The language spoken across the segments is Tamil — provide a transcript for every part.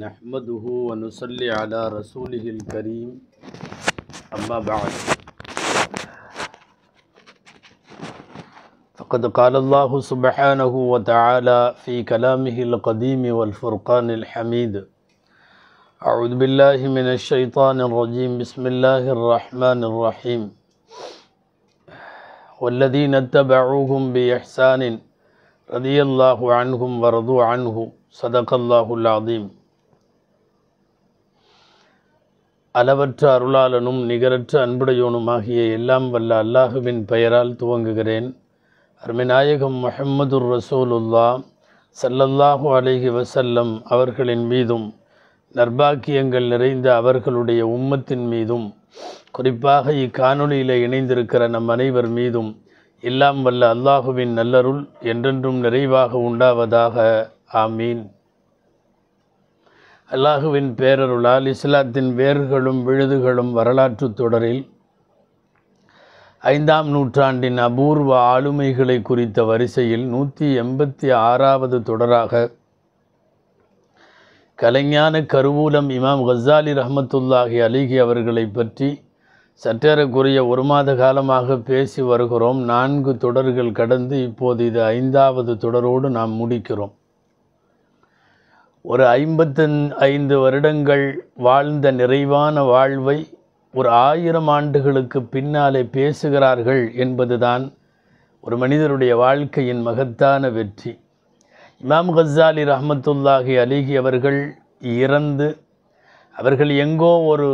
نحمده ونصلي على رسوله الكريم أما بعد فقد قال الله سبحانه وتعالى في كلامه القديم والفرقان الحميد أعوذ بالله من الشيطان الرجيم بسم الله الرحمن الرحيم والذين اتبعوهم بإحسان رضي الله عنهم ورضوا عنه صدق الله العظيم அளவற்ற அருளாளனும் நிகரற்ற அன்புடையோனுமாகிய எல்லாம் வல்ல அல்லாஹுவின் பெயரால் துவங்குகிறேன் அருமைநாயகம் மஹம்மதுர் ரசூலுல்லா சல்லல்லாஹு அலஹி வசல்லம் அவர்களின் மீதும் நர்பாக்கியங்கள் நிறைந்த அவர்களுடைய உம்மத்தின் மீதும் குறிப்பாக இக்காணொலியில் இணைந்திருக்கிற நம் அனைவர் மீதும் எல்லாம் வல்ல அல்லாஹுவின் நல்லருள் என்றென்றும் நிறைவாக உண்டாவதாக ஆமீன் அல்லாஹுவின் பேரருளால் இஸ்லாத்தின் வேர்களும் விழுதுகளும் வரலாற்று தொடரில் ஐந்தாம் நூற்றாண்டின் அபூர்வ ஆளுமைகளை குறித்த வரிசையில் நூற்றி எண்பத்தி ஆறாவது தொடராக கலைஞான கருவூலம் இமாம் ஹசாலி ரஹமத்துல்லாஹி அலிகி அவர்களை பற்றி சற்றேறக்குரிய ஒரு மாத காலமாக பேசி வருகிறோம் நான்கு தொடர்கள் கடந்து இப்போது இது ஐந்தாவது தொடரோடு நாம் முடிக்கிறோம் ஒரு ஐம்பத்தன் ஐந்து வருடங்கள் வாழ்ந்த நிறைவான வாழ்வை ஒரு ஆயிரம் ஆண்டுகளுக்கு பின்னாலே பேசுகிறார்கள் என்பதுதான் ஒரு மனிதருடைய வாழ்க்கையின் மகத்தான வெற்றி இமாம் கசாலி ரஹமத்துல்லாஹி அலிஹி அவர்கள் இறந்து அவர்கள் எங்கோ ஒரு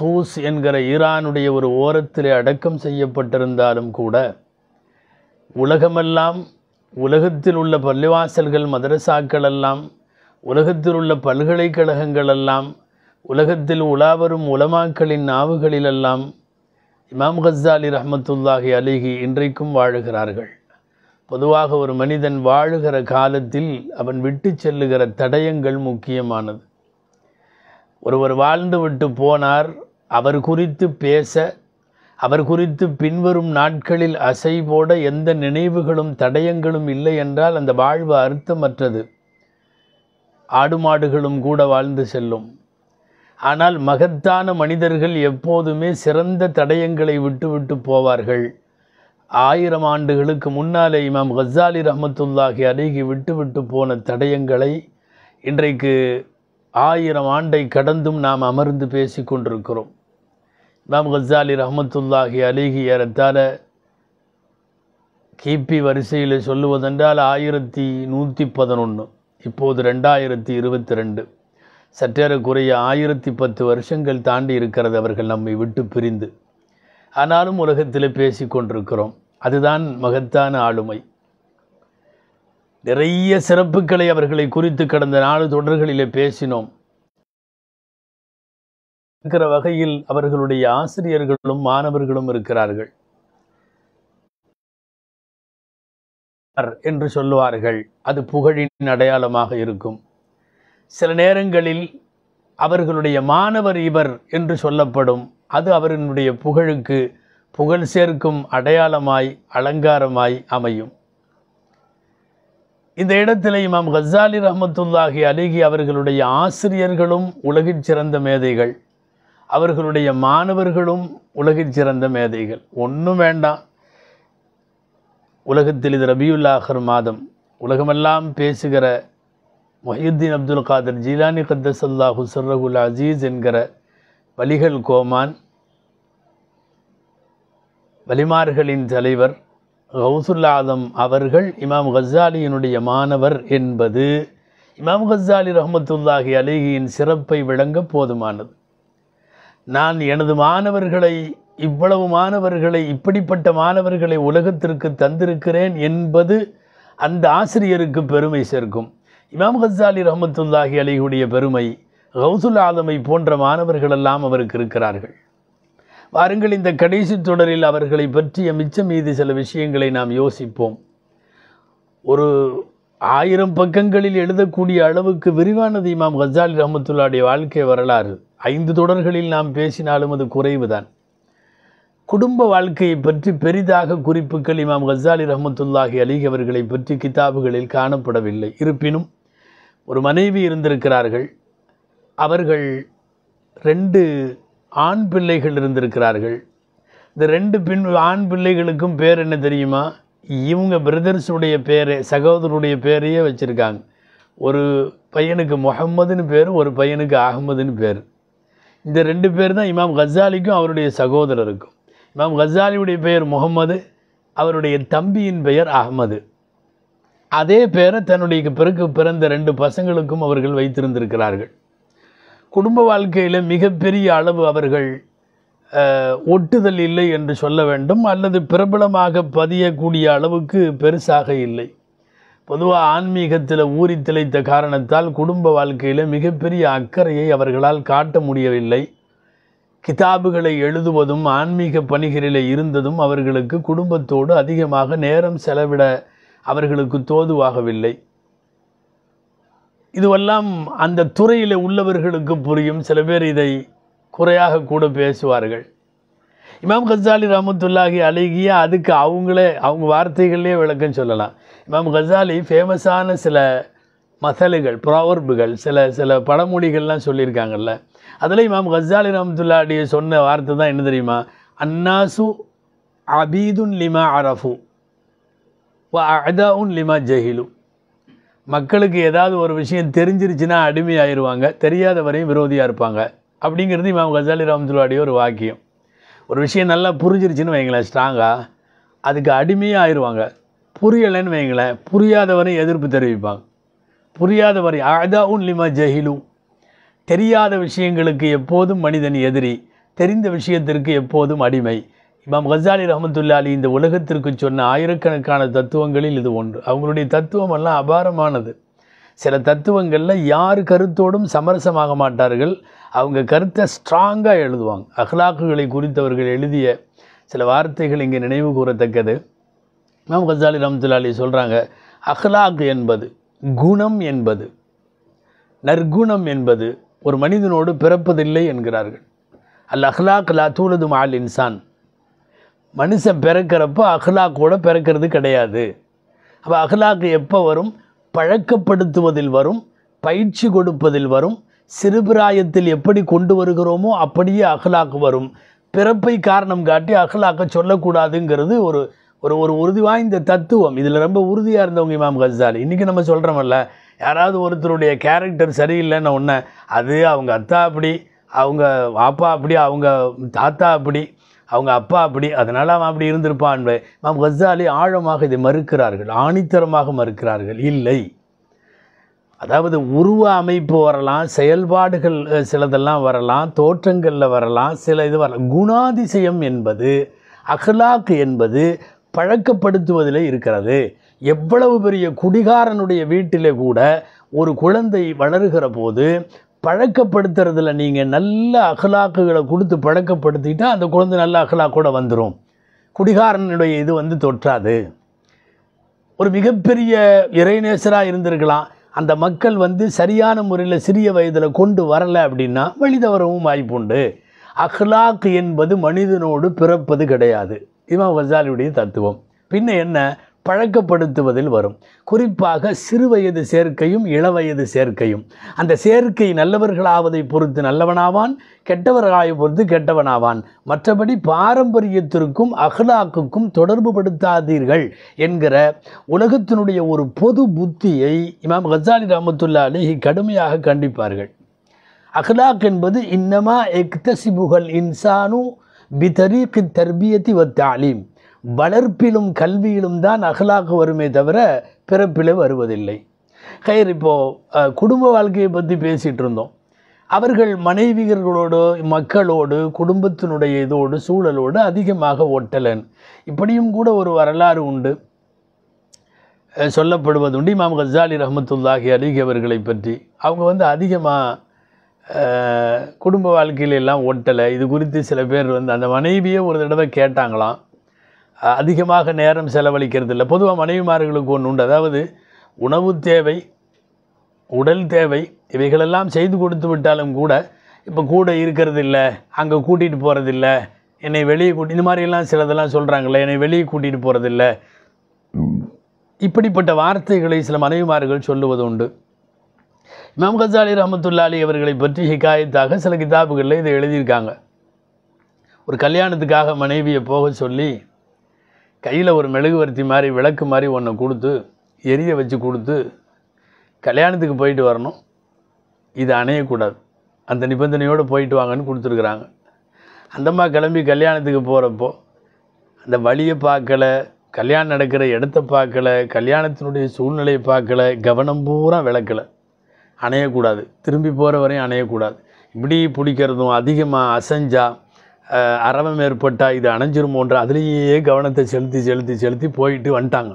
தூஸ் என்கிற ஈரானுடைய ஒரு ஓரத்தில் அடக்கம் செய்யப்பட்டிருந்தாலும் கூட உலகமெல்லாம் உலகத்தில் உள்ள பள்ளிவாசல்கள் மதரசாக்கள் எல்லாம் உலகத்தில் உள்ள பல்கலைக்கழகங்கள் எல்லாம் உலகத்தில் உலாவரும் உலமாக்களின் நாவுகளிலெல்லாம் இமாம் கஸ்தாலி ரஹமத்துல்லாஹி அலிஹி இன்றைக்கும் வாழுகிறார்கள் பொதுவாக ஒரு மனிதன் வாழுகிற காலத்தில் அவன் விட்டு செல்லுகிற தடயங்கள் முக்கியமானது ஒருவர் வாழ்ந்து விட்டு போனார் அவர் குறித்து பேச அவர் குறித்து பின்வரும் நாட்களில் அசை போட எந்த நினைவுகளும் தடயங்களும் இல்லை என்றால் அந்த வாழ்வு அர்த்தமற்றது ஆடு மாடுகளும் கூட வாழ்ந்து செல்லும் ஆனால் மகத்தான மனிதர்கள் எப்போதுமே சிறந்த தடயங்களை விட்டுவிட்டு போவார்கள் ஆயிரம் ஆண்டுகளுக்கு முன்னாலே இமாம் ஹசாலி ரஹமத்துல்லாஹி அருகி விட்டுவிட்டு போன தடயங்களை இன்றைக்கு ஆயிரம் ஆண்டை கடந்தும் நாம் அமர்ந்து பேசி கொண்டிருக்கிறோம் இமாம் கல்சாலி ரஹமத்துல்லாஹி அலிஹி ஏறத்தாழ கிபி வரிசையில் சொல்லுவதென்றால் ஆயிரத்தி நூற்றி பதினொன்று இப்போது ரெண்டாயிரத்தி இருபத்தி ரெண்டு சற்றேறக்குறைய ஆயிரத்தி பத்து வருஷங்கள் தாண்டி இருக்கிறது அவர்கள் நம்மை விட்டு பிரிந்து ஆனாலும் உலகத்தில் பேசி கொண்டிருக்கிறோம் அதுதான் மகத்தான ஆளுமை நிறைய சிறப்புகளை அவர்களை குறித்து கடந்த நாலு தொடர்களிலே பேசினோம் இருக்கிற வகையில் அவர்களுடைய ஆசிரியர்களும் மாணவர்களும் இருக்கிறார்கள் என்று சொல்லுவார்கள் அது புகழின் அடையாளமாக இருக்கும் சில நேரங்களில் அவர்களுடைய மாணவர் இவர் என்று சொல்லப்படும் அது அவர்களுடைய புகழுக்கு புகழ் சேர்க்கும் அடையாளமாய் அலங்காரமாய் அமையும் இந்த இடத்தில் இமாம் கசாலி ரஹமத்துல்லாஹி அலிகி அவர்களுடைய ஆசிரியர்களும் உலகில் சிறந்த மேதைகள் அவர்களுடைய மாணவர்களும் உலகில் சிறந்த மேதைகள் ஒன்றும் வேண்டாம் உலகத்தில் இது ரபியுல்லாஹர் மாதம் உலகமெல்லாம் பேசுகிற மொஹியுத்தீன் அப்துல் காதர் ஜீலானி கத்தசல்லா ஹுசர்ரகுல் அசீஸ் என்கிற வலிகள் கோமான் வலிமார்களின் தலைவர் கௌசுல்லாதம் அவர்கள் இமாம் கஸ்ஸாலியினுடைய மாணவர் என்பது இமாம் கஸ்ஸாலி ரஹமத்துல்லாஹி அலிகியின் சிறப்பை விளங்க போதுமானது நான் எனது மாணவர்களை இவ்வளவு மாணவர்களை இப்படிப்பட்ட மாணவர்களை உலகத்திற்கு தந்திருக்கிறேன் என்பது அந்த ஆசிரியருக்கு பெருமை சேர்க்கும் இமாம் ஹசாலி ரஹமத்துல்லாஹி அலிகுடைய பெருமை ஹவுசுல் ஆதமை போன்ற மாணவர்களெல்லாம் அவருக்கு இருக்கிறார்கள் வாருங்கள் இந்த கடைசி தொடரில் அவர்களை பற்றிய மிச்சம் மீது சில விஷயங்களை நாம் யோசிப்போம் ஒரு ஆயிரம் பக்கங்களில் எழுதக்கூடிய அளவுக்கு விரிவானது இமாம் ஹசாலி ரஹமத்துல்லாடைய வாழ்க்கை வரலாறு ஐந்து தொடர்களில் நாம் பேசினாலும் அது குறைவுதான் குடும்ப வாழ்க்கையை பற்றி பெரிதாக குறிப்புகள் இமாம் கசாலி ரஹமத்துல்லாஹி அலி அவர்களை பற்றி கிதாபுகளில் காணப்படவில்லை இருப்பினும் ஒரு மனைவி இருந்திருக்கிறார்கள் அவர்கள் ரெண்டு ஆண் பிள்ளைகள் இருந்திருக்கிறார்கள் இந்த ரெண்டு பின் ஆண் பிள்ளைகளுக்கும் பேர் என்ன தெரியுமா இவங்க பிரதர்ஸுடைய பேரை சகோதரருடைய பேரையே வச்சுருக்காங்க ஒரு பையனுக்கு முகம்மதுன்னு பேர் ஒரு பையனுக்கு அகமதுன்னு பேர் இந்த ரெண்டு பேர் தான் இமாம் கசாலிக்கும் அவருடைய சகோதரருக்கும் இமாம் கசாலியுடைய பெயர் முகம்மது அவருடைய தம்பியின் பெயர் அகமது அதே பேரை தன்னுடைய பிறகு பிறந்த ரெண்டு பசங்களுக்கும் அவர்கள் வைத்திருந்திருக்கிறார்கள் குடும்ப வாழ்க்கையில் மிகப்பெரிய அளவு அவர்கள் ஒட்டுதல் இல்லை என்று சொல்ல வேண்டும் அல்லது பிரபலமாக பதியக்கூடிய அளவுக்கு பெருசாக இல்லை பொதுவாக ஆன்மீகத்தில் ஊறி திளைத்த காரணத்தால் குடும்ப வாழ்க்கையில் மிகப்பெரிய அக்கறையை அவர்களால் காட்ட முடியவில்லை கிதாபுகளை எழுதுவதும் ஆன்மீக பணிகளில் இருந்ததும் அவர்களுக்கு குடும்பத்தோடு அதிகமாக நேரம் செலவிட அவர்களுக்கு தோதுவாகவில்லை இதுவெல்லாம் அந்த துறையில் உள்ளவர்களுக்கு புரியும் சில பேர் இதை குறையாக கூட பேசுவார்கள் இமாம் கசாலி ரமத்துல்லாஹி அழகிய அதுக்கு அவங்களே அவங்க வார்த்தைகள்லேயே விளக்கம் சொல்லலாம் இமாம் கசாலி ஃபேமஸான சில மசலுகள் ப்ராவர்புகள் சில சில பழமொழிகள்லாம் சொல்லியிருக்காங்கல்ல அதில் இமாம் கசாலி ரமத்துல்லா அடிய சொன்ன வார்த்தை தான் என்ன தெரியுமா அன்னாசு அபீதுன் லிமா அரஃபு அதாவுன் லிமா ஜஹிலு மக்களுக்கு ஏதாவது ஒரு விஷயம் தெரிஞ்சிருச்சுன்னா அடிமையாயிருவாங்க தெரியாதவரையும் விரோதியாக இருப்பாங்க அப்படிங்கிறது இமாம் கசாலி ரஹமத்துல்லாடைய ஒரு வாக்கியம் ஒரு விஷயம் நல்லா புரிஞ்சிருச்சுன்னு வைங்களேன் ஸ்ட்ராங்காக அதுக்கு அடிமையாக ஆயிடுவாங்க புரியலைன்னு வைங்களேன் புரியாதவரை எதிர்ப்பு தெரிவிப்பாங்க புரியாதவரை அதா உன்லிமா ஜஹிலும் தெரியாத விஷயங்களுக்கு எப்போதும் மனிதன் எதிரி தெரிந்த விஷயத்திற்கு எப்போதும் அடிமை இமாம் கசாலி ரஹமத்துல்லா அலி இந்த உலகத்திற்கு சொன்ன ஆயிரக்கணக்கான தத்துவங்களில் இது ஒன்று அவங்களுடைய தத்துவமெல்லாம் அபாரமானது சில தத்துவங்களில் யார் கருத்தோடும் சமரசமாக மாட்டார்கள் அவங்க கருத்தை ஸ்ட்ராங்காக எழுதுவாங்க அஹ்லாக்குகளை குறித்தவர்கள் எழுதிய சில வார்த்தைகள் இங்கே நினைவு கூறத்தக்கது மேம் கசாலி ரம்துல்லாலி சொல்கிறாங்க அஹ்லாக் என்பது குணம் என்பது நற்குணம் என்பது ஒரு மனிதனோடு பிறப்பதில்லை என்கிறார்கள் அல் அஹ்லாக் லா தூளது மால் இன்சான் மனுஷன் பிறக்கிறப்போ அஹ்லாக்கோடு பிறக்கிறது கிடையாது அப்போ அஹ்லாக்கு எப்போ வரும் பழக்கப்படுத்துவதில் வரும் பயிற்சி கொடுப்பதில் வரும் சிறுபிராயத்தில் எப்படி கொண்டு வருகிறோமோ அப்படியே அகலாக்கு வரும் பிறப்பை காரணம் காட்டி அகலாக்க சொல்லக்கூடாதுங்கிறது ஒரு ஒரு ஒரு உறுதி வாய்ந்த தத்துவம் இதில் ரொம்ப உறுதியாக இருந்தவங்க இமாம் கசாலி இன்றைக்கி நம்ம சொல்கிறோமல்ல யாராவது ஒருத்தருடைய கேரக்டர் சரியில்லைன்னு ஒன்று அது அவங்க அத்தா அப்படி அவங்க அப்பா அப்படி அவங்க தாத்தா அப்படி அவங்க அப்பா அப்படி அதனால் அவன் அப்படி இருந்திருப்பான் மாம் கசாலி ஆழமாக இதை மறுக்கிறார்கள் ஆணித்தரமாக மறுக்கிறார்கள் இல்லை அதாவது உருவ அமைப்பு வரலாம் செயல்பாடுகள் சிலதெல்லாம் வரலாம் தோற்றங்களில் வரலாம் சில இது வரலாம் குணாதிசயம் என்பது அகலாக்கு என்பது பழக்கப்படுத்துவதில் இருக்கிறது எவ்வளவு பெரிய குடிகாரனுடைய வீட்டிலே கூட ஒரு குழந்தை வளருகிற போது பழக்கப்படுத்துறதுல நீங்கள் நல்ல அகலாக்குகளை கொடுத்து பழக்கப்படுத்திக்கிட்டால் அந்த குழந்தை நல்ல அகலாக்கோடு வந்துடும் குடிகாரனுடைய இது வந்து தொற்றாது ஒரு மிகப்பெரிய இறைநேசராக இருந்திருக்கலாம் அந்த மக்கள் வந்து சரியான முறையில் சிறிய வயதில் கொண்டு வரலை அப்படின்னா வழிதவரவும் உண்டு அஹ்லாக் என்பது மனிதனோடு பிறப்பது கிடையாது இமாம் வசாலியுடைய தத்துவம் பின்ன என்ன பழக்கப்படுத்துவதில் வரும் குறிப்பாக சிறுவயது சேர்க்கையும் இளவயது சேர்க்கையும் அந்த சேர்க்கை நல்லவர்களாவதை பொறுத்து நல்லவனாவான் கெட்டவர்களாவை பொறுத்து கெட்டவனாவான் மற்றபடி பாரம்பரியத்திற்கும் அகலாக்குக்கும் தொடர்பு படுத்தாதீர்கள் என்கிற உலகத்தினுடைய ஒரு பொது புத்தியை இமாம் கசாலி ராமத்துல்லா அலிஹி கடுமையாக கண்டிப்பார்கள் அகலாக் என்பது இன்னமா எக்தசிபுகல் இன்சானு பிதரீக்கு தர்பியத்தி வ தாலீம் வளர்ப்பிலும் கல்வியிலும் தான் அகலாக வருமே தவிர பிறப்பில் வருவதில்லை கயிறு இப்போது குடும்ப வாழ்க்கையை பற்றி பேசிகிட்டு இருந்தோம் அவர்கள் மனைவியர்களோடு மக்களோடு குடும்பத்தினுடைய இதோடு சூழலோடு அதிகமாக ஒட்டலன் இப்படியும் கூட ஒரு வரலாறு உண்டு சொல்லப்படுவது உண்டு இமாம் கசாலி ரஹமத்துல்லாஹி அலிகி அவர்களை பற்றி அவங்க வந்து அதிகமாக குடும்ப வாழ்க்கையில எல்லாம் ஒட்டலை இது குறித்து சில பேர் வந்து அந்த மனைவியே ஒரு தடவை கேட்டாங்களாம் அதிகமாக நேரம் செலவழிக்கிறது இல்லை பொதுவாக மனைவிமார்களுக்கு ஒன்று உண்டு அதாவது உணவு தேவை உடல் தேவை இவைகளெல்லாம் செய்து கொடுத்து விட்டாலும் கூட இப்போ கூட இருக்கிறது இல்லை அங்கே கூட்டிகிட்டு போகிறதில்ல என்னை வெளியே கூட்டி இந்த மாதிரிலாம் சிலதெல்லாம் சொல்கிறாங்களே என்னை வெளியே கூட்டிகிட்டு போகிறதில்ல இப்படிப்பட்ட வார்த்தைகளை சில மனைவிமார்கள் சொல்லுவது உண்டு இமாம் கசாலி அலி அவர்களை பற்றி ஹிகாயத்தாக சில கிதாபுகளில் இதை எழுதியிருக்காங்க ஒரு கல்யாணத்துக்காக மனைவியை போக சொல்லி கையில் ஒரு மெழுகுவர்த்தி மாதிரி விளக்கு மாதிரி ஒன்று கொடுத்து எரிய வச்சு கொடுத்து கல்யாணத்துக்கு போயிட்டு வரணும் இது அணையக்கூடாது அந்த நிபந்தனையோடு போயிட்டு வாங்கன்னு கொடுத்துருக்குறாங்க அந்தம்மா கிளம்பி கல்யாணத்துக்கு போகிறப்போ அந்த வழியை பார்க்கல கல்யாணம் நடக்கிற இடத்த பார்க்கல கல்யாணத்தினுடைய சூழ்நிலையை பார்க்கல கவனம் பூரா விளக்கலை அணையக்கூடாது திரும்பி போகிற வரையும் அணையக்கூடாது இப்படி பிடிக்கிறதும் அதிகமாக அசைஞ்சால் அறவம் ஏற்பட்டால் இது அணைஞ்சிருமோன்ற அதுலேயே கவனத்தை செலுத்தி செலுத்தி செலுத்தி போயிட்டு வந்துட்டாங்க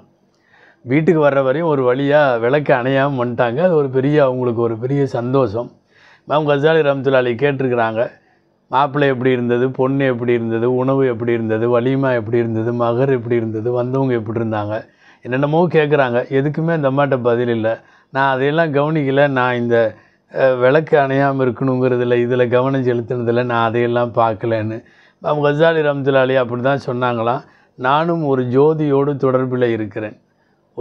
வீட்டுக்கு வர்ற வரையும் ஒரு வழியாக விளக்கு அணையாமல் வந்துட்டாங்க அது ஒரு பெரிய அவங்களுக்கு ஒரு பெரிய சந்தோஷம் மேம் கசாலி ரம்துலாலி கேட்டிருக்கிறாங்க மாப்பிள்ளை எப்படி இருந்தது பொண்ணு எப்படி இருந்தது உணவு எப்படி இருந்தது வலிமா எப்படி இருந்தது மகர் எப்படி இருந்தது வந்தவங்க எப்படி இருந்தாங்க என்னென்னமோ கேட்குறாங்க எதுக்குமே அந்த அம்மாட்ட பதில் இல்லை நான் அதையெல்லாம் கவனிக்கலை நான் இந்த விளக்கு அணையாமல் இருக்கணுங்கிறதுல இதில் கவனம் செலுத்தினதில் நான் அதையெல்லாம் பார்க்கலன்னு மேம் கசாலி ரம்துலாலி அப்படி தான் சொன்னாங்களாம் நானும் ஒரு ஜோதியோடு தொடர்பில் இருக்கிறேன்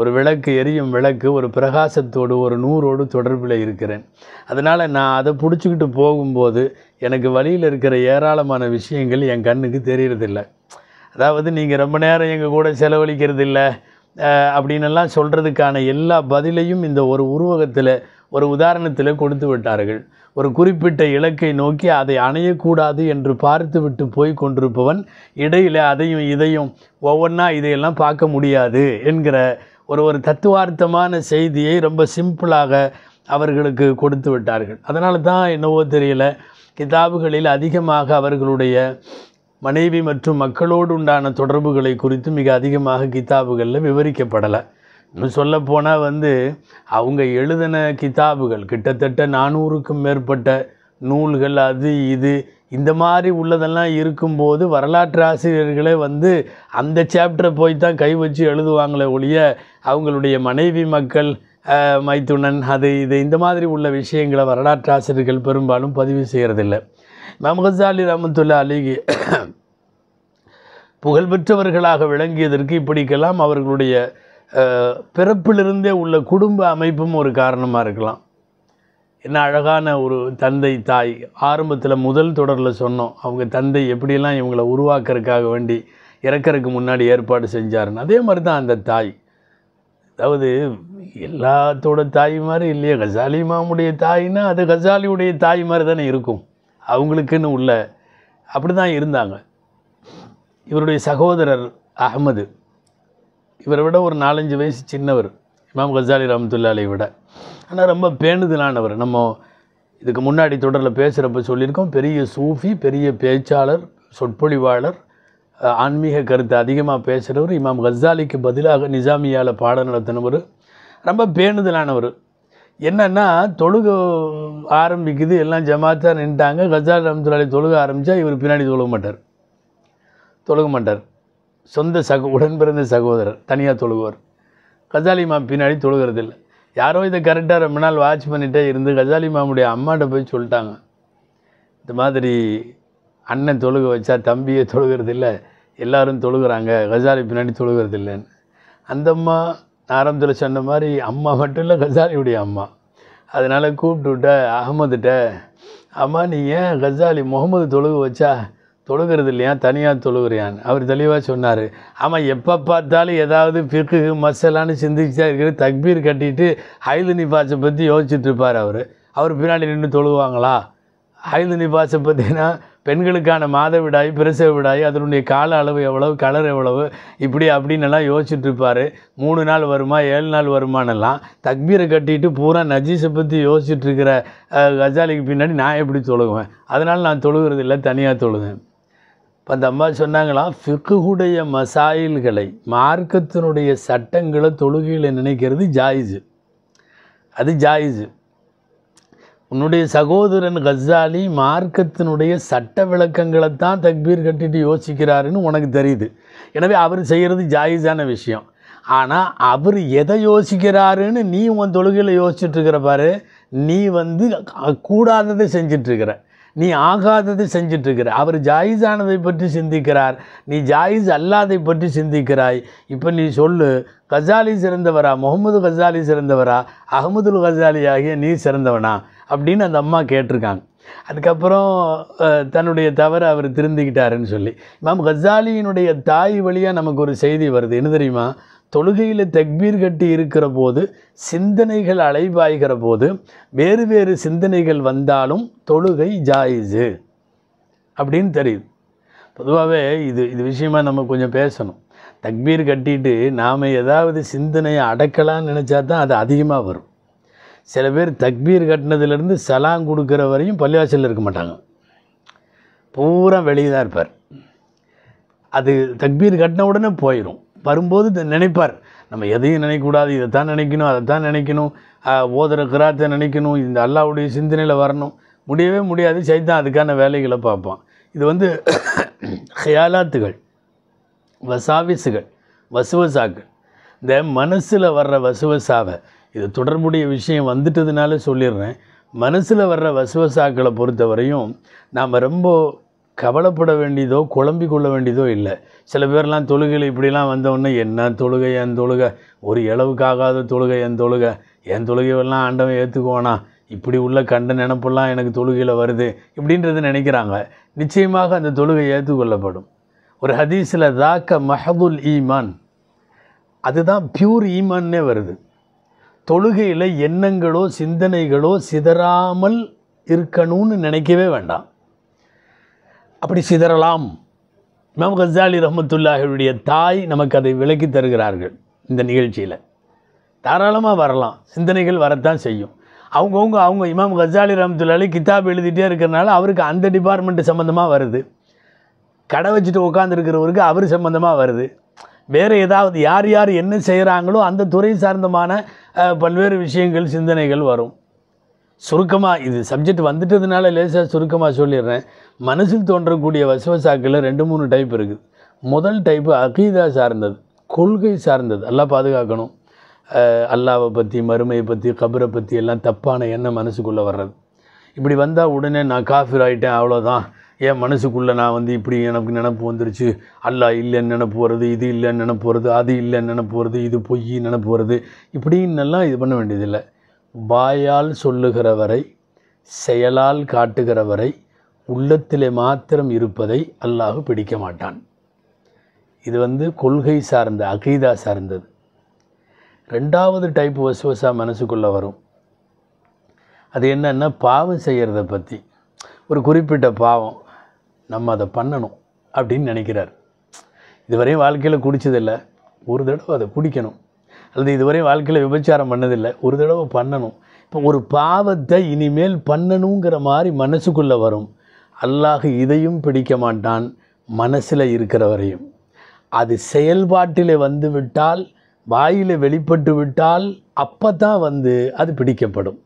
ஒரு விளக்கு எரியும் விளக்கு ஒரு பிரகாசத்தோடு ஒரு நூறோடு தொடர்பில் இருக்கிறேன் அதனால் நான் அதை பிடிச்சிக்கிட்டு போகும்போது எனக்கு வழியில் இருக்கிற ஏராளமான விஷயங்கள் என் கண்ணுக்கு தெரியறதில்ல அதாவது நீங்கள் ரொம்ப நேரம் எங்கள் கூட செலவழிக்கிறது இல்லை அப்படின்னெல்லாம் சொல்கிறதுக்கான எல்லா பதிலையும் இந்த ஒரு உருவகத்தில் ஒரு உதாரணத்தில் கொடுத்து விட்டார்கள் ஒரு குறிப்பிட்ட இலக்கை நோக்கி அதை அணையக்கூடாது என்று பார்த்துவிட்டு போய் கொண்டிருப்பவன் இடையில் அதையும் இதையும் ஒவ்வொன்றா இதையெல்லாம் பார்க்க முடியாது என்கிற ஒரு ஒரு தத்துவார்த்தமான செய்தியை ரொம்ப சிம்பிளாக அவர்களுக்கு கொடுத்து விட்டார்கள் அதனால தான் என்னவோ தெரியல கிதாபுகளில் அதிகமாக அவர்களுடைய மனைவி மற்றும் மக்களோடு உண்டான தொடர்புகளை குறித்து மிக அதிகமாக கிதாபுகளில் விவரிக்கப்படலை இன்னும் சொல்லப்போனால் வந்து அவங்க எழுதின கிதாபுகள் கிட்டத்தட்ட நானூறுக்கும் மேற்பட்ட நூல்கள் அது இது இந்த மாதிரி உள்ளதெல்லாம் இருக்கும்போது வரலாற்று ஆசிரியர்களே வந்து அந்த சாப்டரை போய் தான் கை வச்சு எழுதுவாங்களே ஒழிய அவங்களுடைய மனைவி மக்கள் மைத்துனன் அது இது இந்த மாதிரி உள்ள விஷயங்களை வரலாற்று ஆசிரியர்கள் பெரும்பாலும் பதிவு செய்கிறதில்ல மேம் ரமத்துல்லா அலிகி புகழ்பெற்றவர்களாக விளங்கியதற்கு இப்படிக்கெல்லாம் அவர்களுடைய பிறப்பிலிருந்தே உள்ள குடும்ப அமைப்பும் ஒரு காரணமாக இருக்கலாம் என்ன அழகான ஒரு தந்தை தாய் ஆரம்பத்தில் முதல் தொடரில் சொன்னோம் அவங்க தந்தை எப்படியெல்லாம் இவங்களை உருவாக்குறதுக்காக வேண்டி இறக்கிறதுக்கு முன்னாடி ஏற்பாடு செஞ்சாருன்னு அதே மாதிரி தான் அந்த தாய் அதாவது எல்லாத்தோட தாய் மாதிரி இல்லையே கசாலி மாமுடைய தாய்னா அது கசாலியுடைய தாய் மாதிரி தானே இருக்கும் அவங்களுக்குன்னு உள்ள அப்படி தான் இருந்தாங்க இவருடைய சகோதரர் அகமது இவரை விட ஒரு நாலஞ்சு வயசு சின்னவர் இமாம் கசாலி ரஹமத்துல்லாலை விட ஆனால் ரொம்ப பேணுதலானவர் நம்ம இதுக்கு முன்னாடி தொடரில் பேசுகிறப்ப சொல்லியிருக்கோம் பெரிய சூஃபி பெரிய பேச்சாளர் சொற்பொழிவாளர் ஆன்மீக கருத்தை அதிகமாக பேசுகிறவர் இமாம் கசாலிக்கு பதிலாக நிசாமியால் பாடம் நடத்தினவர் ரொம்ப பேணுதலானவர் என்னென்னா தொழுக ஆரம்பிக்குது எல்லாம் ஜமாத்தாக நின்ட்டாங்க கசாலி ரஹமத்துல்லாலை தொழுக ஆரம்பித்தா இவர் பின்னாடி தொழுக மாட்டார் தொழுக மாட்டார் சொந்த சகோ உடன் பிறந்த சகோதரர் தனியாக தொழுகுவார் கஜாலி மாம் பின்னாடி இல்லை யாரோ இதை கரெக்டாக ரொம்ப நாள் வாட்ச் பண்ணிகிட்டே இருந்து கஜாலி மாமுடைய அம்மாட்ட போய் சொல்லிட்டாங்க இந்த மாதிரி அண்ணன் தொழுக வச்சா தம்பியை இல்லை எல்லோரும் தொழுகிறாங்க கஜாலி பின்னாடி இல்லைன்னு அந்த அம்மா ஆரம்பத்தில் சொன்ன மாதிரி அம்மா மட்டும் இல்லை கஜாலியுடைய அம்மா அதனால் கூப்பிட்டு விட்ட அகமதுட்ட அம்மா நீங்கள் கஜாலி முகமது தொழுக வச்சா தொழுகிறது இல்லையா தனியாக தொழுகிறியான் அவர் தெளிவாக சொன்னார் ஆமாம் எப்போ பார்த்தாலும் ஏதாவது பிற்கு மசலான்னு சிந்திச்சு தான் இருக்கிறது தக்பீர் கட்டிட்டு ஹைது நிபாசை பற்றி யோசிச்சுட்டு இருப்பார் அவர் அவர் பின்னாடி நின்று தொழுவாங்களா ஹைது நிபாசை பற்றினா பெண்களுக்கான மாதவிடாய் பிரசவ விடாய் அதனுடைய கால அளவு எவ்வளவு கலர் எவ்வளவு இப்படி அப்படின்னுலாம் யோசிச்சுட்டு இருப்பார் மூணு நாள் வருமா ஏழு நாள் வருமானெல்லாம் தக்பீரை கட்டிட்டு பூரா நஜீஸை பற்றி யோசிச்சுட்டு இருக்கிற கஜாலிக்கு பின்னாடி நான் எப்படி தொழுகுவேன் அதனால் நான் தொழுகிறது இல்லை தனியாக தொழுதேன் இப்போ அந்த அம்மா சொன்னாங்களாம் ஃபிக்குடைய மசாயில்களை மார்க்கத்தினுடைய சட்டங்களை தொழுகையில் நினைக்கிறது ஜாயிஸு அது ஜாயிஸு உன்னுடைய சகோதரன் கஸ்ஸாலி மார்க்கத்தினுடைய சட்ட விளக்கங்களைத்தான் தக்பீர் கட்டிட்டு யோசிக்கிறாருன்னு உனக்கு தெரியுது எனவே அவர் செய்கிறது ஜாயிஸான விஷயம் ஆனால் அவர் எதை யோசிக்கிறாருன்னு நீ உன் தொழுகையில் யோசிச்சுட்ருக்கிற பாரு நீ வந்து கூடாததை செஞ்சிட்ருக்கிற நீ ஆகாதது செஞ்சிட்ருக்கிற அவர் ஜாயிஸானதை பற்றி சிந்திக்கிறார் நீ ஜாயிஸ் அல்லாதை பற்றி சிந்திக்கிறாய் இப்போ நீ சொல்லு கசாலி சிறந்தவரா முகமது கசாலி சிறந்தவரா அகமதுல் கசாலி ஆகிய நீ சிறந்தவனா அப்படின்னு அந்த அம்மா கேட்டிருக்காங்க அதுக்கப்புறம் தன்னுடைய தவறு அவர் திருந்திக்கிட்டாருன்னு சொல்லி மேம் கசாலியினுடைய தாய் வழியாக நமக்கு ஒரு செய்தி வருது என்ன தெரியுமா தொழுகையில் தக்பீர் கட்டி இருக்கிற போது சிந்தனைகள் அலைபாய்கிற போது வேறு வேறு சிந்தனைகள் வந்தாலும் தொழுகை ஜாயிஸு அப்படின்னு தெரியுது பொதுவாகவே இது இது விஷயமா நம்ம கொஞ்சம் பேசணும் தக்பீர் கட்டிட்டு நாம் ஏதாவது சிந்தனையை அடக்கலான்னு நினச்சா தான் அது அதிகமாக வரும் சில பேர் தக்பீர் கட்டினதுலேருந்து சலாம் கொடுக்குற வரையும் பள்ளிவாசலில் இருக்க மாட்டாங்க பூரா வெளியே தான் இருப்பார் அது தக்பீர் கட்டின உடனே போயிடும் வரும்போது நினைப்பார் நம்ம எதையும் நினைக்கக்கூடாது தான் நினைக்கணும் அதை தான் நினைக்கணும் ஓதுற கிராத்தை நினைக்கணும் இந்த அல்லாவுடைய சிந்தனையில் வரணும் முடியவே முடியாது சைத்தான் அதுக்கான வேலைகளை பார்ப்பான் இது வந்து ஹயாலாத்துகள் வசாவிசுகள் வசுவசாக்கள் இந்த மனசில் வர்ற வசுவசாவை இது தொடர்புடைய விஷயம் வந்துட்டதுனால சொல்லிடுறேன் மனசில் வர்ற வசுவசாக்களை பொறுத்தவரையும் நாம் ரொம்ப கவலைப்பட வேண்டியதோ குழம்பி கொள்ள வேண்டியதோ இல்லை சில பேர்லாம் தொழுகையில் இப்படிலாம் வந்தவுடனே என்ன தொழுகை என் தொழுகை ஒரு இளவுக்காகாத தொழுகை என் தொழுகை என் தொழுகையெல்லாம் ஆண்டவன் ஏற்றுக்குவானா இப்படி உள்ள கண்ட நினப்பெல்லாம் எனக்கு தொழுகையில் வருது இப்படின்றது நினைக்கிறாங்க நிச்சயமாக அந்த தொழுகை ஏற்றுக்கொள்ளப்படும் ஒரு ஹதீஸில் தாக்க மஹபுல் ஈமான் அதுதான் பியூர் ஈமான்னே வருது தொழுகையில் எண்ணங்களோ சிந்தனைகளோ சிதறாமல் இருக்கணும்னு நினைக்கவே வேண்டாம் அப்படி சிதறலாம் இமாம் கசாலி ரஹமத்துல்லாஹியுடைய தாய் நமக்கு அதை விளக்கி தருகிறார்கள் இந்த நிகழ்ச்சியில் தாராளமாக வரலாம் சிந்தனைகள் வரத்தான் செய்யும் அவங்கவுங்க அவங்க இமாம் கசாலி ரஹமத்துல்லாலே கிதாப் எழுதிட்டே இருக்கிறனால அவருக்கு அந்த டிபார்ட்மெண்ட்டு சம்மந்தமாக வருது கடை வச்சுட்டு உட்காந்துருக்கிறவருக்கு அவர் சம்மந்தமாக வருது வேறு ஏதாவது யார் யார் என்ன செய்கிறாங்களோ அந்த துறை சார்ந்தமான பல்வேறு விஷயங்கள் சிந்தனைகள் வரும் சுருக்கமாக இது சப்ஜெக்ட் வந்துட்டதுனால லேசாக சுருக்கமாக சொல்லிடுறேன் மனசில் தோன்றக்கூடிய வசவசாக்களில் ரெண்டு மூணு டைப் இருக்குது முதல் டைப்பு அகீதா சார்ந்தது கொள்கை சார்ந்தது எல்லாம் பாதுகாக்கணும் அல்லாவை பற்றி மறுமையை பற்றி கபரை பற்றி எல்லாம் தப்பான எண்ணம் மனசுக்குள்ளே வர்றது இப்படி வந்தால் உடனே நான் காஃபிர் ஆகிட்டேன் அவ்வளோதான் ஏன் மனசுக்குள்ளே நான் வந்து இப்படி எனக்கு நினப்பு வந்துருச்சு அல்லா இல்லைன்னு நினப்பு வருது இது இல்லைன்னு நினப்பு வருது அது இல்லைன்னு நினப்பு வருது இது பொய் நினப்பு வருது இப்படின்னெல்லாம் இது பண்ண வேண்டியதில்லை வாயால் சொல்லுகிறவரை செயலால் காட்டுகிறவரை உள்ளத்திலே மாத்திரம் இருப்பதை அல்லாஹு பிடிக்க மாட்டான் இது வந்து கொள்கை சார்ந்த அகீதா சார்ந்தது ரெண்டாவது டைப் வசுவசா மனசுக்குள்ளே வரும் அது என்னென்னா பாவம் செய்கிறத பற்றி ஒரு குறிப்பிட்ட பாவம் நம்ம அதை பண்ணணும் அப்படின்னு நினைக்கிறார் இதுவரையும் வாழ்க்கையில் குடிச்சதில்லை ஒரு தடவை அதை குடிக்கணும் அல்லது இதுவரை வாழ்க்கையில் விபச்சாரம் பண்ணதில்லை ஒரு தடவை பண்ணணும் இப்போ ஒரு பாவத்தை இனிமேல் பண்ணணுங்கிற மாதிரி மனசுக்குள்ளே வரும் அல்லாஹ் இதையும் பிடிக்க மாட்டான் மனசில் இருக்கிறவரையும் அது செயல்பாட்டில் வந்து விட்டால் வாயில் வெளிப்பட்டு விட்டால் அப்போ தான் வந்து அது பிடிக்கப்படும்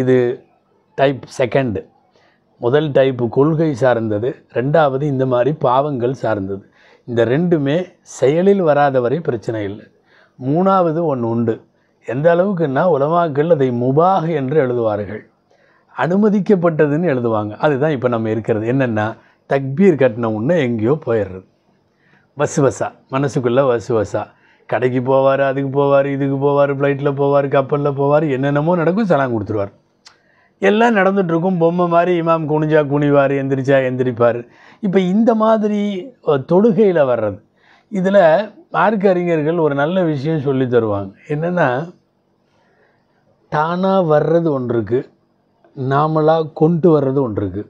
இது டைப் செகண்டு முதல் டைப்பு கொள்கை சார்ந்தது ரெண்டாவது இந்த மாதிரி பாவங்கள் சார்ந்தது இந்த ரெண்டுமே செயலில் வராத பிரச்சனை இல்லை மூணாவது ஒன்று உண்டு எந்த அளவுக்குன்னா உலமாக்கள் அதை முபாக என்று எழுதுவார்கள் அனுமதிக்கப்பட்டதுன்னு எழுதுவாங்க அதுதான் இப்போ நம்ம இருக்கிறது என்னென்னா தக்பீர் கட்டின ஒன்று எங்கேயோ போயிடுறது வசு வசா மனசுக்குள்ளே வசு வசா கடைக்கு போவார் அதுக்கு போவார் இதுக்கு போவார் ஃப்ளைட்டில் போவார் கப்பலில் போவார் என்னென்னமோ நடக்கும் சலாம் கொடுத்துருவார் எல்லாம் நடந்துகிட்ருக்கும் பொம்மை மாதிரி இமாம் குனிஞ்சா குனிவார் எந்திரிச்சா எந்திரிப்பார் இப்போ இந்த மாதிரி தொழுகையில் வர்றது இதில் மார்க்க அறிஞர்கள் ஒரு நல்ல விஷயம் சொல்லி தருவாங்க என்னென்னா தானாக வர்றது ஒன்று இருக்குது நாமளாக கொண்டு வர்றது ஒன்று இருக்குது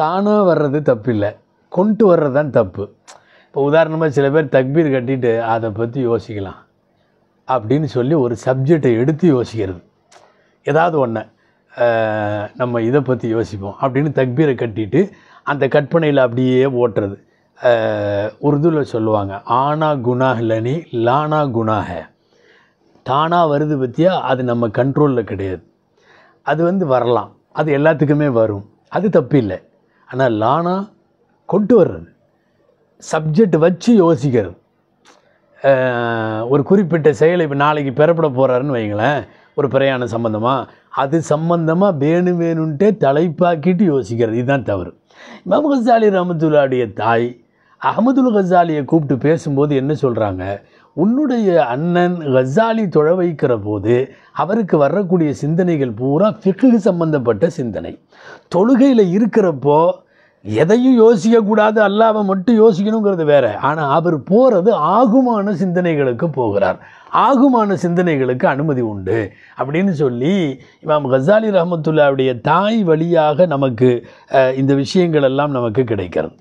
தானாக வர்றது தப்பில்லை கொண்டு வர்றது தான் தப்பு இப்போ உதாரணமாக சில பேர் தக்பீர் கட்டிட்டு அதை பற்றி யோசிக்கலாம் அப்படின்னு சொல்லி ஒரு சப்ஜெக்டை எடுத்து யோசிக்கிறது ஏதாவது ஒன்று நம்ம இதை பற்றி யோசிப்போம் அப்படின்னு தக்பீரை கட்டிட்டு அந்த கற்பனையில் அப்படியே ஓட்டுறது உருதுவில் சொல்லுவாங்க ஆனா குணா இல்லைனி லானா குணாக தானாக வருது பற்றியா அது நம்ம கண்ட்ரோலில் கிடையாது அது வந்து வரலாம் அது எல்லாத்துக்குமே வரும் அது தப்பு இல்லை ஆனால் லானா கொண்டு வர்றது சப்ஜெக்ட் வச்சு யோசிக்கிறது ஒரு குறிப்பிட்ட செயலை இப்போ நாளைக்கு பெறப்பட போகிறாருன்னு வைங்களேன் ஒரு பிரயாணம் சம்மந்தமாக அது சம்மந்தமாக வேணும் வேணும்ன்ட்டே தலைப்பாக்கிட்டு யோசிக்கிறது இதுதான் தவறு மமகசாலி ரமத்துல்லாடைய தாய் அகமதுல் கசாலியை கூப்பிட்டு பேசும்போது என்ன சொல்கிறாங்க உன்னுடைய அண்ணன் கசாலி தொழ வைக்கிற போது அவருக்கு வரக்கூடிய சிந்தனைகள் பூரா ஃபிக்கு சம்பந்தப்பட்ட சிந்தனை தொழுகையில் இருக்கிறப்போ எதையும் யோசிக்கக்கூடாது அல்லாவை மட்டும் யோசிக்கணுங்கிறது வேற ஆனால் அவர் போகிறது ஆகுமான சிந்தனைகளுக்கு போகிறார் ஆகுமான சிந்தனைகளுக்கு அனுமதி உண்டு அப்படின்னு சொல்லி இமாம் கசாலி ரஹமத்துல்லாவுடைய தாய் வழியாக நமக்கு இந்த விஷயங்கள் எல்லாம் நமக்கு கிடைக்கிறது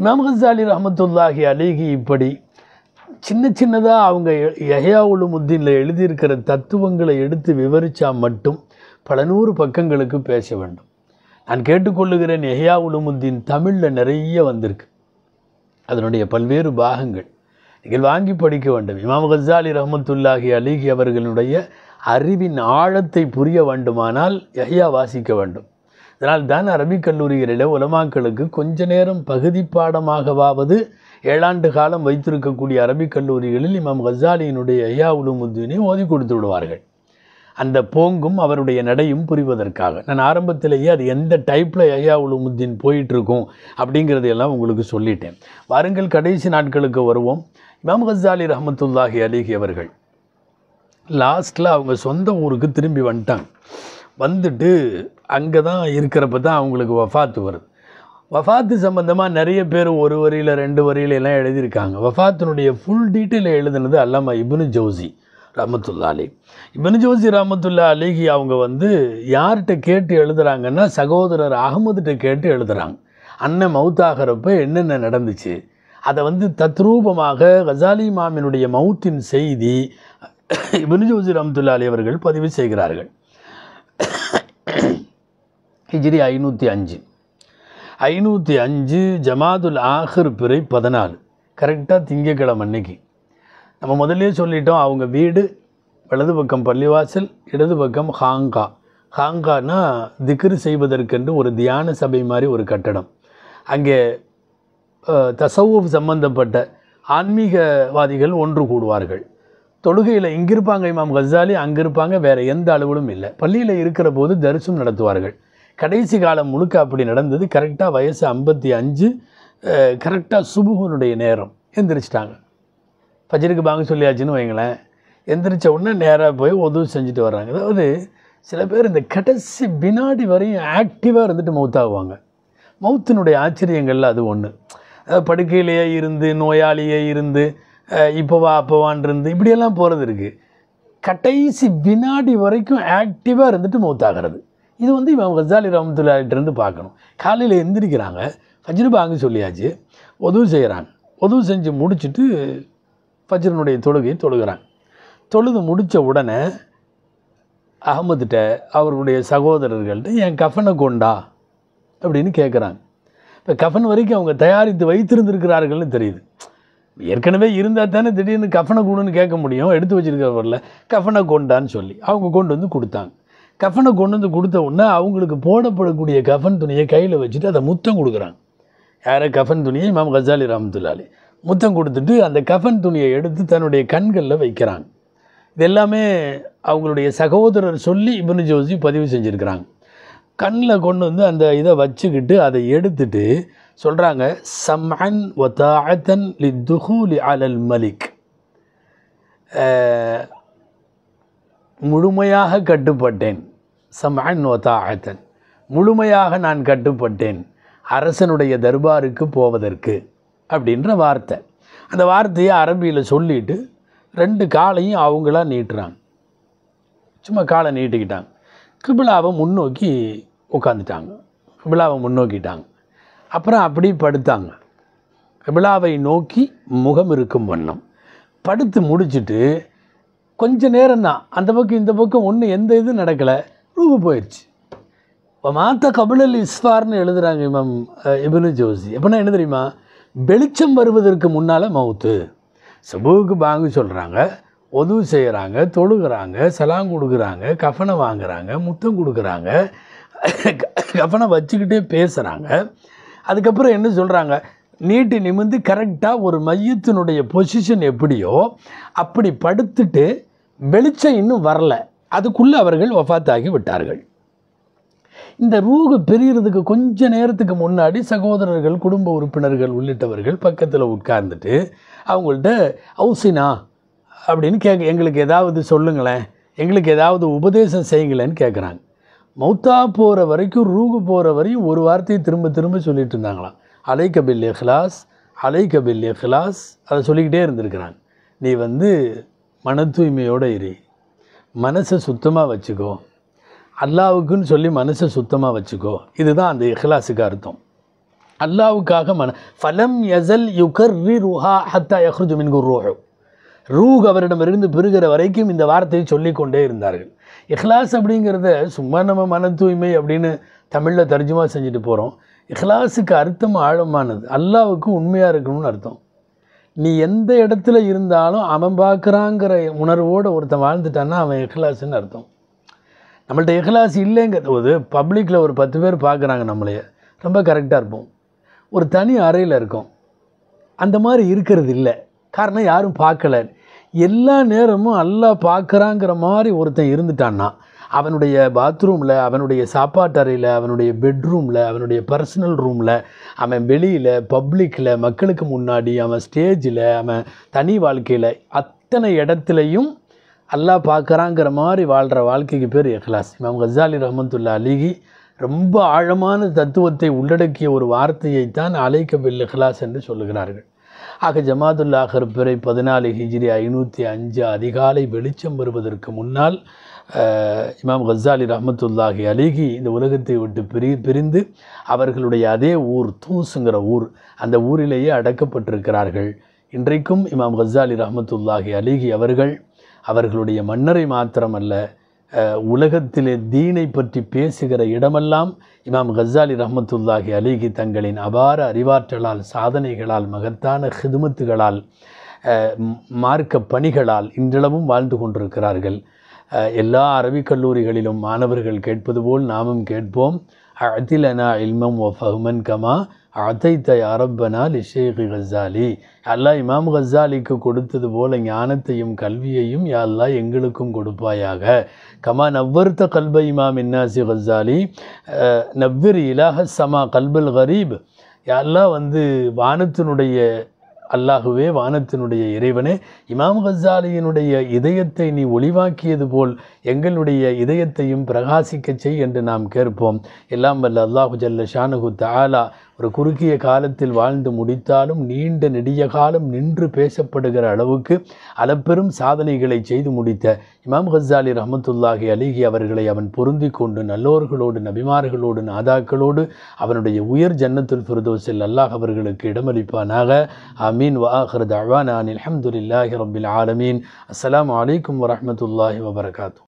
இமாம் ஹசாலி ரஹமத்துல்லாஹி அலிகி இப்படி சின்ன சின்னதாக அவங்க எஹயா முத்தீனில் எழுதியிருக்கிற தத்துவங்களை எடுத்து விவரித்தால் மட்டும் பல நூறு பக்கங்களுக்கு பேச வேண்டும் நான் கேட்டுக்கொள்ளுகிறேன் எஹயா உலுமுத்தீன் தமிழில் நிறைய வந்திருக்கு அதனுடைய பல்வேறு பாகங்கள் நீங்கள் வாங்கி படிக்க வேண்டும் இமாம் ஹசாலி ரஹமத்துல்லாஹி அலிகி அவர்களுடைய அறிவின் ஆழத்தை புரிய வேண்டுமானால் எஹ்யா வாசிக்க வேண்டும் அதனால் தான் அரபிக் கல்லூரிகளில் உலமாக்களுக்கு கொஞ்ச நேரம் பகுதி பாடமாகவாவது ஏழாண்டு காலம் வைத்திருக்கக்கூடிய அரபிக் கல்லூரிகளில் இமாம் கசாலியினுடைய ஐயா உலுமுத்தீனை ஓதி கொடுத்து விடுவார்கள் அந்த போங்கும் அவருடைய நடையும் புரிவதற்காக நான் ஆரம்பத்திலேயே அது எந்த டைப்பில் ஐயா உலுமுத்தீன் போயிட்டுருக்கும் அப்படிங்கிறதையெல்லாம் உங்களுக்கு சொல்லிட்டேன் வாருங்கள் கடைசி நாட்களுக்கு வருவோம் இமாம் கசாலி ரஹமத்துல்லாஹி அலிஹி அவர்கள் லாஸ்ட்டில் அவங்க சொந்த ஊருக்கு திரும்பி வந்துட்டாங்க வந்துட்டு அங்கே தான் இருக்கிறப்ப தான் அவங்களுக்கு வஃபாத்து வருது வஃபாத்து சம்மந்தமாக நிறைய பேர் ஒரு வரியில் ரெண்டு வரியில எல்லாம் எழுதியிருக்காங்க வஃபாத்தினுடைய ஃபுல் டீட்டெயில் எழுதுனது அல்லாமா இபுனு ஜோசி ரமத்துல்லா அலி இப்னு ஜோசி ரமத்துல்லா அலிகி அவங்க வந்து யார்கிட்ட கேட்டு எழுதுகிறாங்கன்னா சகோதரர் அகமதுகிட்ட கேட்டு எழுதுகிறாங்க அண்ணன் மவுத்தாகிறப்ப என்னென்ன நடந்துச்சு அதை வந்து தத்ரூபமாக கசாலி மாமினுடைய மவுத்தின் செய்தி இப்னு ஜோசி ரமத்துல்லா அலி அவர்கள் பதிவு செய்கிறார்கள் ஹிஜ்ரி ஐநூற்றி அஞ்சு ஐநூற்றி அஞ்சு ஜமாதுல் ஆஹிர் பிறை பதினாலு கரெக்டாக திங்கக்கிழமை அன்னைக்கு நம்ம முதல்லே சொல்லிட்டோம் அவங்க வீடு வலது பக்கம் பள்ளிவாசல் இடது பக்கம் ஹாங்கா ஹாங்கானா திக்ரு செய்வதற்கென்று ஒரு தியான சபை மாதிரி ஒரு கட்டடம் அங்கே தசவுஃப் சம்பந்தப்பட்ட ஆன்மீகவாதிகள் ஒன்று கூடுவார்கள் தொழுகையில் இங்கிருப்பாங்க இமாம் கசாலி அங்கே இருப்பாங்க வேறு எந்த அளவிலும் இல்லை பள்ளியில் இருக்கிற போது தரிசனம் நடத்துவார்கள் கடைசி காலம் முழுக்க அப்படி நடந்தது கரெக்டாக வயசு ஐம்பத்தி அஞ்சு கரெக்டாக சுபுகனுடைய நேரம் எந்திரிச்சிட்டாங்க ஃபஜருக்கு பாங்க சொல்லியாச்சுன்னு வைங்களேன் எந்திரிச்ச உடனே நேராக போய் உதவி செஞ்சுட்டு வர்றாங்க அதாவது சில பேர் இந்த கடைசி வினாடி வரையும் ஆக்டிவாக இருந்துட்டு மௌத்தாகுவாங்க மௌத்தினுடைய ஆச்சரியங்கள்ல அது ஒன்று படுக்கையிலேயே இருந்து நோயாளியே இருந்து இப்போவா அப்போவான் இருந்து இப்படியெல்லாம் போகிறது இருக்குது கடைசி வினாடி வரைக்கும் ஆக்டிவாக இருந்துட்டு மௌத்தாகிறது இது வந்து இவன் வசாலி ரமத்துலாட்டிருந்து பார்க்கணும் காலையில் எந்திரிக்கிறாங்க அங்கே சொல்லியாச்சு உதவு செய்கிறாங்க உதவு செஞ்சு முடிச்சுட்டு ஃபஜ்ரனுடைய தொழுகையை தொழுகிறாங்க தொழுது முடித்த உடனே அகமதுகிட்ட அவர்களுடைய சகோதரர்கள்ட்ட என் கஃபனை கொண்டா அப்படின்னு கேட்குறாங்க இப்போ கஃபன் வரைக்கும் அவங்க தயாரித்து வைத்திருந்திருக்கிறார்கள்னு தெரியுது ஏற்கனவே இருந்தால் தானே திடீர்னு கஃபனை கொடுன்னு கேட்க முடியும் எடுத்து வச்சுருக்கிறவரில் கஃபனை கொண்டான்னு சொல்லி அவங்க கொண்டு வந்து கொடுத்தாங்க கஃபனை கொண்டு வந்து கொடுத்த உடனே அவங்களுக்கு போடப்படக்கூடிய கஃபன் துணியை கையில் வச்சுட்டு அதை முத்தம் கொடுக்குறாங்க யாரை கஃபன் துணியை இமாம் கசாலி ராமத்துல்லாலி முத்தம் கொடுத்துட்டு அந்த கஃபன் துணியை எடுத்து தன்னுடைய கண்களில் வைக்கிறாங்க இது எல்லாமே அவங்களுடைய சகோதரர் சொல்லி இபின் ஜோசி பதிவு செஞ்சுருக்கிறாங்க கண்ணில் கொண்டு வந்து அந்த இதை வச்சுக்கிட்டு அதை எடுத்துட்டு சொல்கிறாங்க சம்ஹன் ஒத்தன் லி துஹூலி அலல் மலிக் முழுமையாக கட்டுப்பட்டேன் சம்அன் ஒத்தாகத்தன் முழுமையாக நான் கட்டுப்பட்டேன் அரசனுடைய தர்பாருக்கு போவதற்கு அப்படின்ற வார்த்தை அந்த வார்த்தையை அரபியில் சொல்லிவிட்டு ரெண்டு காலையும் அவங்களா நீட்டுறாங்க சும்மா காலை நீட்டிக்கிட்டாங்க கிபிலாவை முன்னோக்கி உட்காந்துட்டாங்க கிபிலாவை முன்னோக்கிட்டாங்க அப்புறம் அப்படி படுத்தாங்க கிபிலாவை நோக்கி முகம் இருக்கும் வண்ணம் படுத்து முடிச்சுட்டு கொஞ்சம் நேரம் தான் அந்த பக்கம் இந்த பக்கம் ஒன்றும் எந்த இதுவும் நடக்கலை ரூஹு போயிடுச்சு இப்போ மாத்த கபிலல் இஸ்வார்னு எழுதுகிறாங்க மேம் இபனு ஜோசி எப்படின்னா என்ன தெரியுமா வெளிச்சம் வருவதற்கு முன்னால் மவுத்து சபூவுக்கு பாங்கு சொல்கிறாங்க உதவு செய்கிறாங்க தொழுகிறாங்க செலாங் கொடுக்குறாங்க கஃனை வாங்குகிறாங்க முத்தம் கொடுக்குறாங்க கஃனை வச்சுக்கிட்டே பேசுகிறாங்க அதுக்கப்புறம் என்ன சொல்கிறாங்க நீட்டி நிமிந்து கரெக்டாக ஒரு மையத்தினுடைய பொசிஷன் எப்படியோ அப்படி படுத்துட்டு வெளிச்சம் இன்னும் வரலை அதுக்குள்ளே அவர்கள் ஒஃபாத்தாகி விட்டார்கள் இந்த ரூகு பெரியறதுக்கு கொஞ்ச நேரத்துக்கு முன்னாடி சகோதரர்கள் குடும்ப உறுப்பினர்கள் உள்ளிட்டவர்கள் பக்கத்தில் உட்கார்ந்துட்டு அவங்கள்ட்ட ஹவுசினா அப்படின்னு கேட்க எங்களுக்கு ஏதாவது சொல்லுங்களேன் எங்களுக்கு ஏதாவது உபதேசம் செய்யுங்களேன்னு கேட்குறாங்க மௌத்தா போகிற வரைக்கும் ரூகு போகிற வரையும் ஒரு வார்த்தையை திரும்ப திரும்ப சொல்லிட்டு இருந்தாங்களாம் அலை கபில் எஹ்லாஸ் அலை கபில் எஹ்லாஸ் அதை சொல்லிக்கிட்டே இருந்திருக்கிறாங்க நீ வந்து மன தூய்மையோடு இரு மனசை சுத்தமாக வச்சுக்கோ அல்லாவுக்குன்னு சொல்லி மனசை சுத்தமாக வச்சுக்கோ இதுதான் அந்த இஹ்லாஸுக்கு அர்த்தம் அல்லாவுக்காக மன ஃபலம் எசல் யுகர் ரி ரூஹா ஹத்தா யஹ்ருஜு மின்குர் ரூஹ் ரூக் அவரிடமிருந்து பெறுகிற வரைக்கும் இந்த வார்த்தையை சொல்லிக்கொண்டே இருந்தார்கள் இஹ்லாஸ் அப்படிங்கிறத சும்மா நம்ம மன தூய்மை அப்படின்னு தமிழில் தர்ஜுமா செஞ்சுட்டு போகிறோம் இஹ்லாஸுக்கு அர்த்தம் ஆழமானது அல்லாவுக்கு உண்மையாக இருக்கணும்னு அர்த்தம் நீ எந்த இடத்துல இருந்தாலும் அவன் பார்க்குறாங்கிற உணர்வோடு ஒருத்தன் வாழ்ந்துட்டான்னா அவன் எஹ்லாஸ்ன்னு அர்த்தம் நம்மள்ட்ட எஹ்லாஸ் இல்லைங்கிற போது பப்ளிக்கில் ஒரு பத்து பேர் பார்க்குறாங்க நம்மளையே ரொம்ப கரெக்டாக இருப்போம் ஒரு தனி அறையில் இருக்கும் அந்த மாதிரி இருக்கிறது இல்லை காரணம் யாரும் பார்க்கல எல்லா நேரமும் அல்லா பார்க்குறாங்கிற மாதிரி ஒருத்தன் இருந்துட்டான்னா அவனுடைய பாத்ரூமில் அவனுடைய சாப்பாட்டறையில் அவனுடைய பெட்ரூமில் அவனுடைய பர்சனல் ரூமில் அவன் வெளியில் பப்ளிக்கில் மக்களுக்கு முன்னாடி அவன் ஸ்டேஜில் அவன் தனி வாழ்க்கையில் அத்தனை இடத்துலையும் அல்லா பார்க்குறாங்கிற மாதிரி வாழ்கிற வாழ்க்கைக்கு பேர் எஹ்லாஸ் இமாம் கசாலி ரஹமத்துல்லா அலிகி ரொம்ப ஆழமான தத்துவத்தை உள்ளடக்கிய ஒரு வார்த்தையைத்தான் அலைக்க பில் இஹ்லாஸ் என்று சொல்லுகிறார்கள் ஆக ஜமாதுல்லா பிறை பதினாலு ஹிஜ்ரி ஐநூற்றி அஞ்சு அதிகாலை வெளிச்சம் வருவதற்கு முன்னால் இமாம் கசாலி ரஹமத்துல்லாஹி அலிகி இந்த உலகத்தை விட்டு பிரி பிரிந்து அவர்களுடைய அதே ஊர் தூசுங்கிற ஊர் அந்த ஊரிலேயே அடக்கப்பட்டிருக்கிறார்கள் இன்றைக்கும் இமாம் கசாலி ரஹமத்துல்லாஹி அலிகி அவர்கள் அவர்களுடைய மன்னரை மாத்திரமல்ல உலகத்திலே தீனை பற்றி பேசுகிற இடமெல்லாம் இமாம் கசாலி ரஹமத்துல்லாஹி அலிகி தங்களின் அபார அறிவாற்றலால் சாதனைகளால் மகத்தான ஹிதுமத்துகளால் மார்க்க பணிகளால் இன்றளவும் வாழ்ந்து கொண்டிருக்கிறார்கள் எல்லா அரபிக் கல்லூரிகளிலும் மாணவர்கள் கேட்பது போல் நாமும் கேட்போம் அத்திலனா இல்மம் ஒ ஃபஹ்மன் கமா அத்தைத்த அரப்பனா லிஷேக் ஹசாலி அல்லா இமாம் ஹசாலிக்கு கொடுத்தது போல ஞானத்தையும் கல்வியையும் யல்லா எங்களுக்கும் கொடுப்பாயாக கமா நவ்வர்த்த கல்ப இமாம் இன்னாசி ஹசாலி நவ்விர் இலாக சமா கல்பல் ஹரீப் யல்லா வந்து வானத்தினுடைய அல்லாஹுவே வானத்தினுடைய இறைவனே இமாம் ஹசாலியினுடைய இதயத்தை நீ ஒளிவாக்கியது போல் எங்களுடைய இதயத்தையும் பிரகாசிக்க செய் என்று நாம் கேட்போம் எல்லாம் வல்ல அல்லாஹு ஜல்ல ஷானுகு தாலா ஒரு குறுகிய காலத்தில் வாழ்ந்து முடித்தாலும் நீண்ட நெடிய காலம் நின்று பேசப்படுகிற அளவுக்கு அளப்பெரும் சாதனைகளை செய்து முடித்த இமாம் ஹசாலி ரஹமத்துல்லாஹி அலிஹி அவர்களை அவன் பொருந்தி கொண்டு நல்லோர்களோடு நபிமார்களோடு நாதாக்களோடு அவனுடைய உயர் ஜன்னத்துல் ஃபிர்தோஸில் அல்லாஹ் அவர்களுக்கு இடமளிப்பானாக அமீன் வாஹர் தவான் அலமதுல்லாஹி ரபில் ஆலமீன் அஸ்லாம் வலைக்கம் வரமத்துல்லாஹி வபரகாத்து